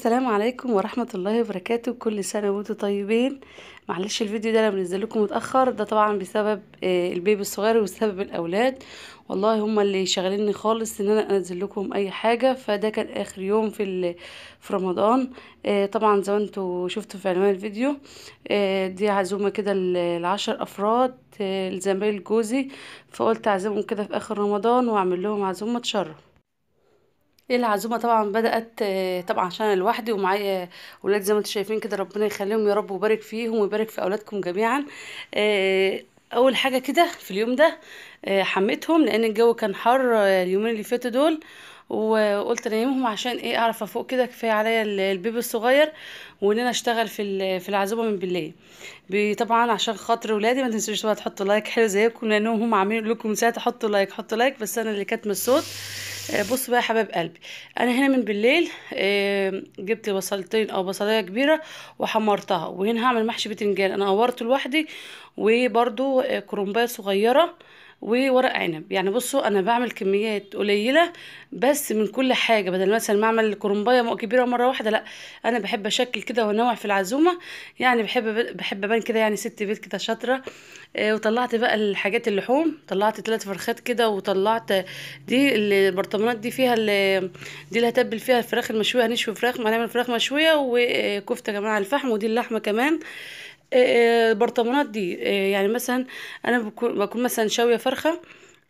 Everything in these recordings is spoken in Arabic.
السلام عليكم ورحمة الله وبركاته كل سنة وانتم طيبين معلش الفيديو ده انا بنزل لكم متأخر ده طبعا بسبب آه، البيبي الصغير وبسبب الاولاد والله هما اللي شغليني خالص ان انا انزل لكم اي حاجة فده كان اخر يوم في في رمضان آه، طبعا زي ما انتم شفتوا في عنوان الفيديو آه، دي عزومة كده لعشر افراد لزمايل جوزي فقلت اعزمهم كده في اخر رمضان واعمل لهم عزومة تشرف إيه، العزومه طبعا بدات آه، طبعا عشان لوحدي ومعايا اولاد زي ما انتم شايفين كده ربنا يخليهم يا رب ويبارك فيهم ويبارك في اولادكم جميعا آه، اول حاجه كده في اليوم ده آه، حميتهم لان الجو كان حر اليومين اللي فاتوا دول وقلت انيمهم عشان ايه اعرف افوق كده كفايه عليا البيبي الصغير وان انا اشتغل في في العزومه من بالليل طبعا عشان خاطر ولادي ما تنسوش بقى تحطوا لايك حلو زيكم لانهم هم عاملين لكم ساعه تحطوا لايك حطوا لايك بس انا اللي كاتمه الصوت آه، بص بقى يا حبايب قلبي انا هنا من بالليل جبت بصلتين او بصلايه كبيره وحمرتها وهنا هعمل محشي بتنجان انا قورته لوحدي وبرده آه، كرومبايه صغيره وورق عنب يعني بصوا انا بعمل كميات قليله بس من كل حاجه بدل مثلا ما اعمل كرنبايه كبيره مره واحده لا انا بحب اشكل كده وانوع في العزومه يعني بحب بحب ابان كده يعني ست بيت كده شاطره آه، وطلعت بقى الحاجات اللحوم طلعت ثلاث فرخات كده وطلعت دي البرطمانات دي فيها دي اللي هتبل فيها الفراخ المشويه هنشوي فراخ هنعمل فراخ مشويه وكفته كمان على الفحم ودي اللحمه كمان البرطمانات آه، آه، دي آه، يعني مثلا انا بكون, بكون مثلا شاويه فرخه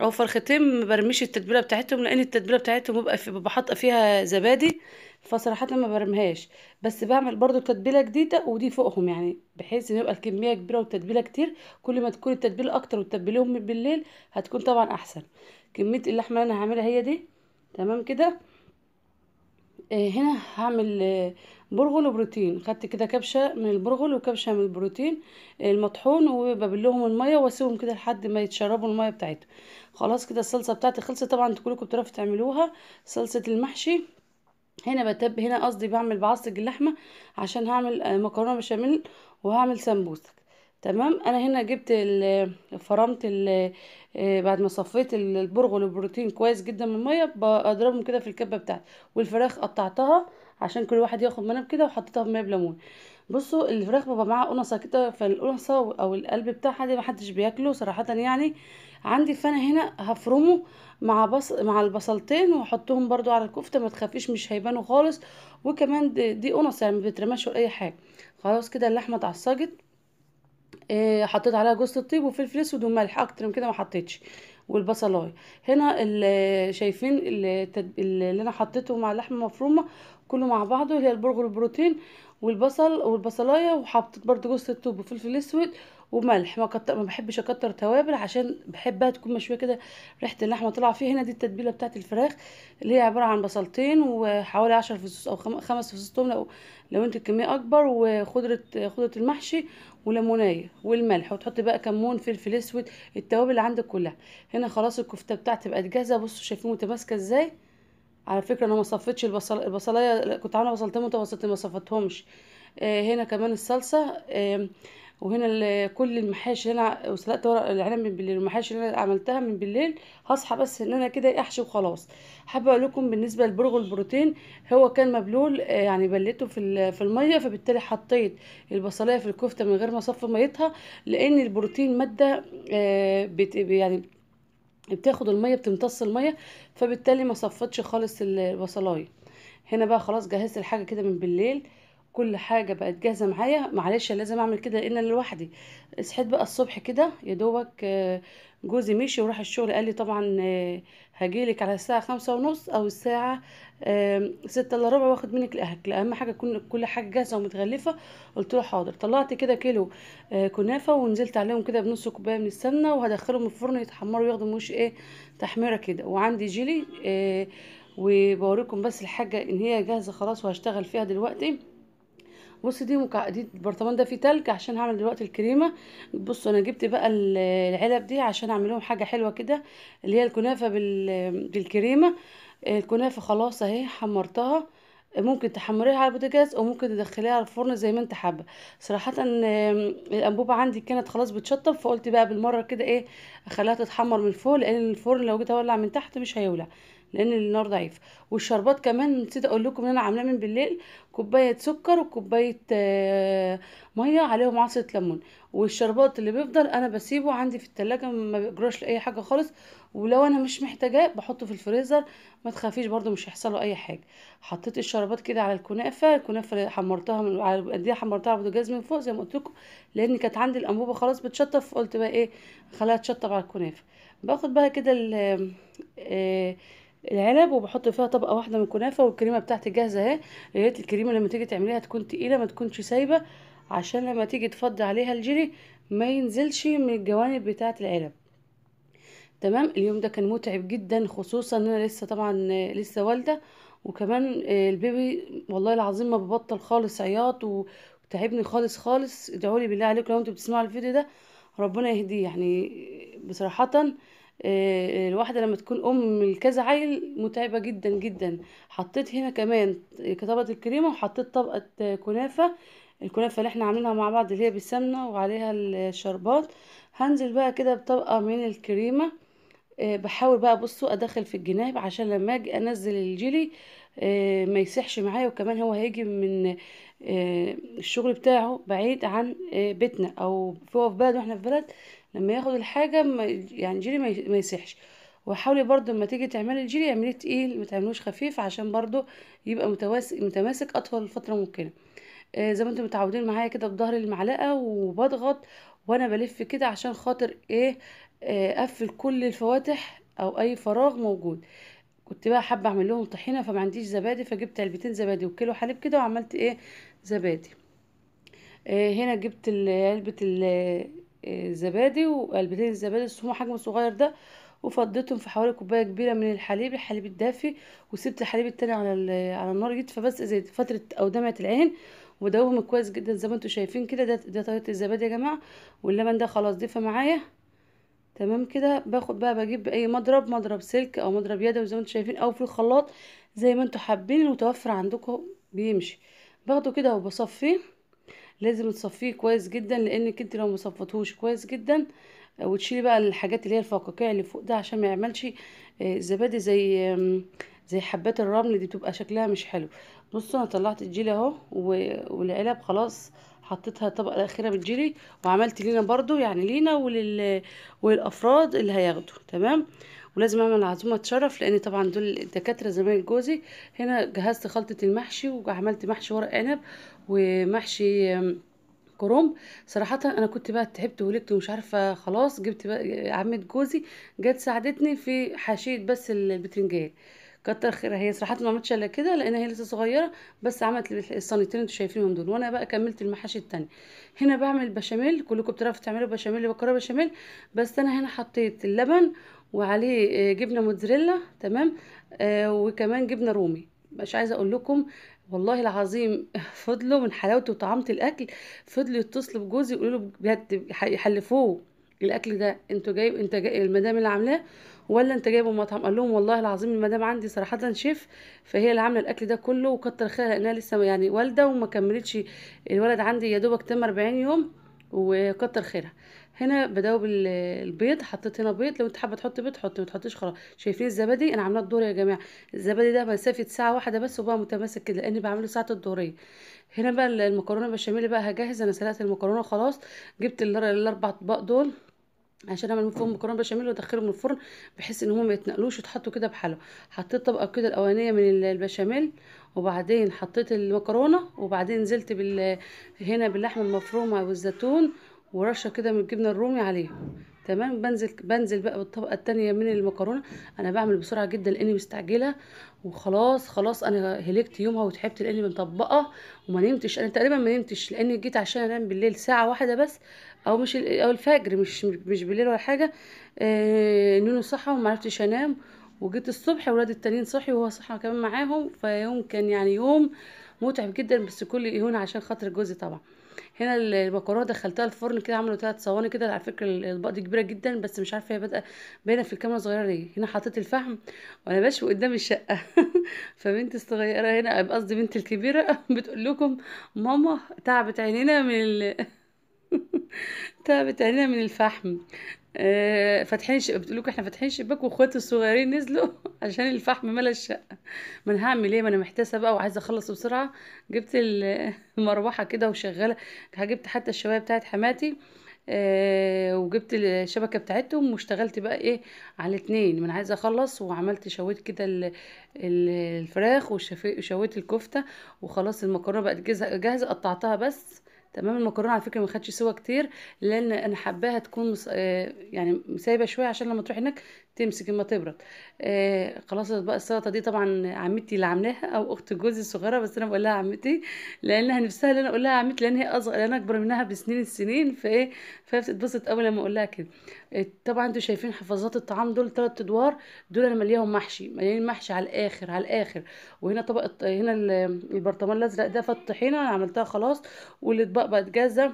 او فرختين ما برميش التتبيله بتاعتهم لان التتبيله بتاعتهم ببقى في بحط حاطه فيها زبادي فصراحه ما برميهاش بس بعمل برضو تتبيله جديده ودي فوقهم يعني بحيث ان يبقى الكميه كبيره والتتبيله كتير كل ما تكون التتبيله اكتر وتتبليهم بالليل هتكون طبعا احسن كميه اللحمه اللي انا هعملها هي دي تمام كده آه، هنا هعمل آه، برغل وبروتين خدت كده كبشه من البرغل وكبشه من البروتين آه، المطحون وببلهم الميه واسيبهم كده لحد ما يتشربوا الميه بتاعتهم خلاص كده الصلصه بتاعتي خلصت طبعا انتوا كلكم بتعرفوا تعملوها صلصه المحشي هنا بتب هنا قصدي بعمل بعصج اللحمه عشان هعمل مكرونه بشاميل وهعمل سمبوسك تمام انا هنا جبت فرمت آه، بعد ما صفيت البرغل والبروتين كويس جدا من الميه بضربهم كده في الكبه بتاعتي والفراخ قطعتها عشان كل واحد ياخد منها كده وحطيتها في ميه بليمون بصوا الفراخ ببقى معاها قنصه كده فالقنصه او القلب بتاعها دي محدش بياكله صراحه يعني عندي فانا هنا هفرمه مع بص مع البصلتين واحطهم برده على الكفته ما تخافيش مش هيبانوا خالص وكمان دي قنصه يعني ما بترماش ولا اي حاجه خلاص كده اللحمه اتعصجت إيه، حطيت عليها جوز الطيب وفلفل اسود وملح اكتر من كده ما حطيتش والبصلايه هنا شايفين التدب... اللي انا حطيته مع اللحمه المفرومه كله مع بعضه اللي هي البرغل البروتين والبصل والبصلايه وحطيت برده جوز الطيب وفلفل اسود وملح ما كتر ما بحبش اكتر توابل عشان بحبها تكون مشويه كده ريحه اللحمه طالعه فيه هنا دي التتبيله بتاعت الفراخ اللي هي عباره عن بصلتين وحوالي 10 فصوص او خمس فصوص توم لو لو انت الكميه اكبر وخضره خضره المحشي وليمونيه والملح وتحطي بقى كمون فلفل اسود التوابل اللي عندك كلها هنا خلاص الكفته بتاعتي بقت جاهزه بصوا شايفين متماسكه ازاي على فكره انا ما صفيتش البصل البصلايه كنت عامله بصلتين متوسطين ما صفيتهمش آه هنا كمان الصلصه آه وهنا كل المحاشي هنا انا وسلقت ورق العنب من بالليل والمحاشي اللي انا عملتها من بالليل هصحى بس ان انا كده احشي وخلاص حابه اقول لكم بالنسبه لبرغ البروتين هو كان مبلول آه، يعني بليته في في الميه فبالتالي حطيت البصليه في الكفته من غير ما اصفي ميتها لان البروتين ماده آه، يعني بتاخد الميه بتمتص الميه فبالتالي ما صفتش خالص البصلايه هنا بقى خلاص جهزت الحاجه كده من بالليل كل حاجه بقت جاهزه معايا معلش لازم اعمل كده لان انا لوحدي صحيت بقى الصبح كده يا دوبك آه، جوزي مشي وراح الشغل قال لي طبعا هجيلك آه، على الساعه خمسة ونص او الساعه آه، ستة الا ربع واخد منك الاكل اهم حاجه تكون كل حاجه جاهزه ومتغلفه قلت له حاضر طلعت كده كيلو كنافه ونزلت عليهم كده بنص كوبايه من السمنه وهدخلهم الفرن يتحمروا ياخدوا مش ايه تحميره كده وعندي جيلي وبوريكم بس الحاجه ان هي جاهزه خلاص وهشتغل فيها دلوقتي بص دي مكع... دي البرطمان ده فيه تلج عشان هعمل دلوقتي الكريمه بصوا انا جبت بقى العلب دي عشان اعمل لهم حاجه حلوه كده اللي هي الكنافه بال... بالكريمه الكنافه خلاص اهي حمرتها ممكن تحمريها على البوتاجاز او ممكن تدخليها على الفرن زي ما انت حابه صراحه الانبوبه عندي كانت خلاص بتشطب فقلت بقى بالمره كده ايه اخليها تتحمر من فوق لان الفرن لو جيت اولع من تحت مش هيولع لان النار ضعيفه والشربات كمان نسيت اقول لكم ان انا عاملاه من بالليل كوبايه سكر وكوبايه آه، ميه عليهم عصره ليمون والشربات اللي بيفضل انا بسيبه عندي في التلاجة ما بيجراش لاي حاجه خالص ولو انا مش محتاجاه بحطه في الفريزر ما تخافيش برده مش هيحصل له اي حاجه حطيت الشربات كده على الكنافه الكنافه اللي حمرتها من على دي إيه حمرتها على من فوق زي ما قلت لكم لان كانت عندي الانبوبه خلاص بتشطف قلت بقى ايه خليها تشطب على الكنافه باخد بقى كده ال آه، العنب وبحط فيها طبقه واحده من الكنافه والكريمه بتاعتي جاهزه اهي يا ريت الكريمه لما تيجي تعمليها تكون تقيله ما تكونش سايبه عشان لما تيجي تفضي عليها الجيلي ما ينزلش من الجوانب بتاعه العنب تمام اليوم ده كان متعب جدا خصوصا ان انا لسه طبعا لسه والده وكمان البيبي والله العظيم ما ببطل خالص عياط وتعبني خالص خالص ادعوا لي بالله عليكم لو انتوا بتسمعوا الفيديو ده ربنا يهديه يعني بصراحه آه، الواحدة لما تكون أم لكذا عيل متعبة جدا جدا حطيت هنا كمان طبقة الكريمة وحطيت طبقة كنافة الكنافة اللي احنا عاملينها مع بعض اللي هي بالسمنة وعليها الشربات هنزل بقى كده بطبقة من الكريمة آه، بحاول بقى بصوا ادخل في الجناب عشان لما اجي انزل الجيلي آه، ما يسحش معايا وكمان هو هيجي من الشغل بتاعه بعيد عن بيتنا او هو في بلد واحنا في بلد لما ياخد الحاجه ما يعني جيري ما يسحش وحاولي برضو لما تيجي تعملي الجيلي اعمليه تقيل ما تعملوش خفيف عشان برضو يبقى متواسك متماسك اطول فتره ممكنه آه زي ما انتم متعودين معايا كده بظهر المعلقه وبضغط وانا بلف كده عشان خاطر ايه آه، اقفل آه كل الفواتح او اي فراغ موجود كنت بقى حابه اعمل لهم طحينه فما عنديش زبادي فجبت علبتين زبادي وكيلو حليب كده وعملت ايه زبادي آه هنا جبت علبه زبادي وقلبتين الزبادي السموم حجم صغير ده وفضيتهم في حوالي كوبايه كبيره من الحليب الحليب الدافي وسبت الحليب التاني على على النار جيت فبس زي فتره او دمعه العين ودوبهم كويس جدا زي ما انتم شايفين كده ده ده طريقه الزبادي يا جماعه واللبن ده خلاص ضيفه معايا تمام كده باخد بقى بجيب اي مضرب مضرب سلك او مضرب يدوي زي ما انتم شايفين او في الخلاط زي ما انتم حابين المتوفر عندكم بيمشي باخده كده وبصفيه لازم تصفيه كويس جدا لانك انت لو مصفتهوش كويس جدا آه، وتشيلي بقى الحاجات اللي هي الفقاقيع اللي فوق ده عشان ما يعملش آه، زبادي زي زي حبات الرمل دي بتبقى شكلها مش حلو بصوا انا طلعت الجيلي اهو والعلب خلاص حطيتها الطبقه الاخيره بالجيلي وعملت لينا برضو يعني لينا ولل... وللافراد اللي هياخدوا تمام ولازم اعمل عزومه تشرف لان طبعا دول الدكاتره زمايل جوزي هنا جهزت خلطه المحشي وعملت محشي ورق عنب ومحشي كروم صراحة أنا كنت بقى تعبت ولدت ومش عارفة خلاص جبت بقى عمة جوزي جت ساعدتني في حشيه بس البتنجان كتر خيرها هي صراحه ما عملتش الا كده لان هي لسه صغيره بس عملت الصينيتين انتوا شايفينهم دول وانا بقى كملت المحاشي التاني هنا بعمل بشاميل كلكم بتعرفوا تعملوا بشاميل بكره بشاميل بس انا هنا حطيت اللبن وعليه آه، جبنه موتزاريلا تمام آه، وكمان جبنه رومي مش عايزه اقول لكم والله العظيم فضلوا من حلاوته وطعامه الاكل فضلوا يتصلوا بجوزي يقولوا له بجد يحلفوه الاكل ده انتوا جايب انت جاي المدام اللي عاملاه ولا انت جايبه مطعم قال لهم والله العظيم المدام عندي صراحه شيف فهي اللي عامله الاكل ده كله وكتر خيرها لانها لسه يعني والده وما كملتش الولد عندي يا دوبك تم 40 يوم وكتر خيرها هنا بدوب البيض حطيت هنا بيض لو انت حابه تحط بيض حط ما تحطيش خلاص شايفين الزبادي انا عاملاه الدور يا جماعه الزبادي ده مسافه ساعه واحده بس وبقى متماسك كده لاني بعمله ساعه الدوريه هنا بقى المكرونه بشاميل بقى هجهز انا سلقت المكرونه خلاص جبت الاربع اطباق دول عشان اعمل فيهم مكرونه بشاميل وادخلهم الفرن بحيث ان هم ما يتنقلوش يتحطوا كده بحالهم حطيت طبقه كده الاولانيه من البشاميل وبعدين حطيت المكرونه وبعدين نزلت بال هنا باللحمه المفرومه والزيتون ورشه كده من الجبنه الرومي عليهم تمام بنزل بنزل بقى بالطبقه الثانيه من المكرونه انا بعمل بسرعه جدا لاني مستعجله وخلاص خلاص انا هلكت يومها وتعبت لاني مطبقه وما نمتش انا تقريبا ما نمتش لاني جيت عشان انام بالليل ساعه واحده بس او مش او الفجر مش مش بالليل ولا حاجه آه، نونو صحى وما عرفتش انام وجيت الصبح ولاد التانيين صحي وهو صحى كمان معاهم فيوم كان يعني يوم متعب جدا بس كل هنا عشان خاطر جوزي طبعا هنا المكرونه دخلتها الفرن كده عملوا ثلاث صواني كده على فكره الاطباق دي كبيره جدا بس مش عارفه هي بادئه باينه في الكاميرا صغيره ليه هنا حطيت الفحم وانا بشوي قدام الشقه فبنتي الصغيره هنا قصدي بنتي الكبيره بتقول لكم ماما تعبت عينينا من ال... طيب، تعبت علينا من الفحم آه، فاتحين فاتحين بتقول احنا فاتحين شباك واخواتي الصغيرين نزلوا عشان الفحم ملا الشقه ما انا هعمل ايه ما انا محتاسه بقى وعايزه اخلص بسرعه جبت المروحه كده وشغاله جبت حتى الشوايه بتاعت حماتي آه، وجبت الشبكه بتاعتهم واشتغلت بقى ايه على الاثنين ما انا عايزه اخلص وعملت شويت كده الفراخ وشويت الكفته وخلاص المكرونه بقت جاهزه قطعتها بس تمام المكرونه على فكره ما خدتش سوا كتير لان انا حباها تكون مس... آه، يعني سايبه شويه عشان لما تروح هناك تمسك اما تبرد آه خلاص بقى السلطه دي طبعا عمتي اللي عاملاها او اخت جوزي الصغيره بس انا بقول لها عمتي لانها نفسها ان انا اقول لها عمتي لان هي اصغر لان اكبر منها بسنين السنين فايه فهي بتتبسط قوي لما اقول لها كده آه طبعا انتوا شايفين حفاظات الطعام دول ثلاث ادوار دول انا مليهم محشي مليانين محشي على الاخر على الاخر وهنا طبق هنا البرطمان الازرق ده فالطحينه عملتها خلاص والاطباق بقت جاهزه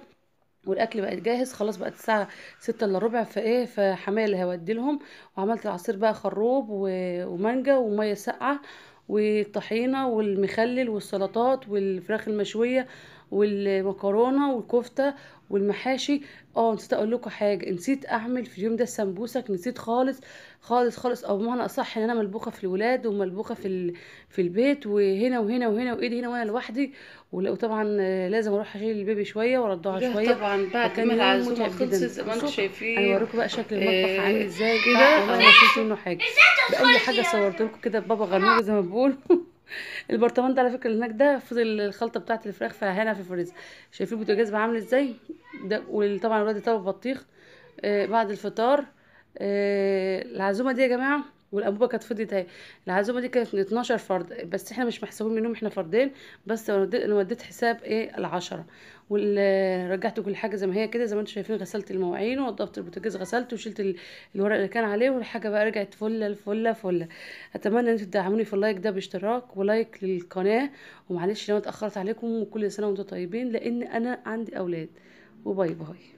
والاكل بقى جاهز خلاص بقت الساعه ستة الا ربع فايه اللي هودي لهم وعملت العصير بقى خروب و... ومانجا وميه ساقعه والطحينه والمخلل والسلطات والفراخ المشويه والمكرونه والكفته والمحاشي اه نسيت اقول لكم حاجه نسيت اعمل في اليوم ده سمبوسك نسيت خالص خالص خالص او بمعنى اصح ان انا ملبوخه في الولاد وملبوخه في ال... في البيت وهنا وهنا وهنا وايدي هنا وانا لوحدي وطبعا لازم اروح اشيل البيبي شويه وارضعه شويه طبعا بعد ما العزومه خلصت زي ما انتم شايفين انا اوريكم بقى شكل آه، المطبخ عامل ازاي كده انا ما شلت منه حاجه اي حاجه صورت لكم كده بابا غنوج زي ما بقول البرطمان ده على فكره هناك ده فضل الخلطه بتاعت الفراخ فهنا في الفريزر شايفين البوتاجاز عامل ازاي ده وطبعا الواد طلب بطيخ آه بعد الفطار آه العزومه دي يا جماعه والانبوبه كانت فضيت اهي العزومه دي كانت 12 فرد بس احنا مش محسوبين منهم احنا فردين بس انا وديت حساب ايه العشرة ورجعت كل حاجه زي ما هي كده زي ما انتم شايفين غسلت المواعين ونضفت البوتاجاز غسلته وشلت الورق اللي كان عليه والحاجه بقى رجعت فله الفله فله اتمنى ان انتم تدعموني في اللايك ده باشتراك ولايك للقناه ومعلش لو اتاخرت عليكم وكل سنه وانتم طيبين لان انا عندي اولاد وباي باي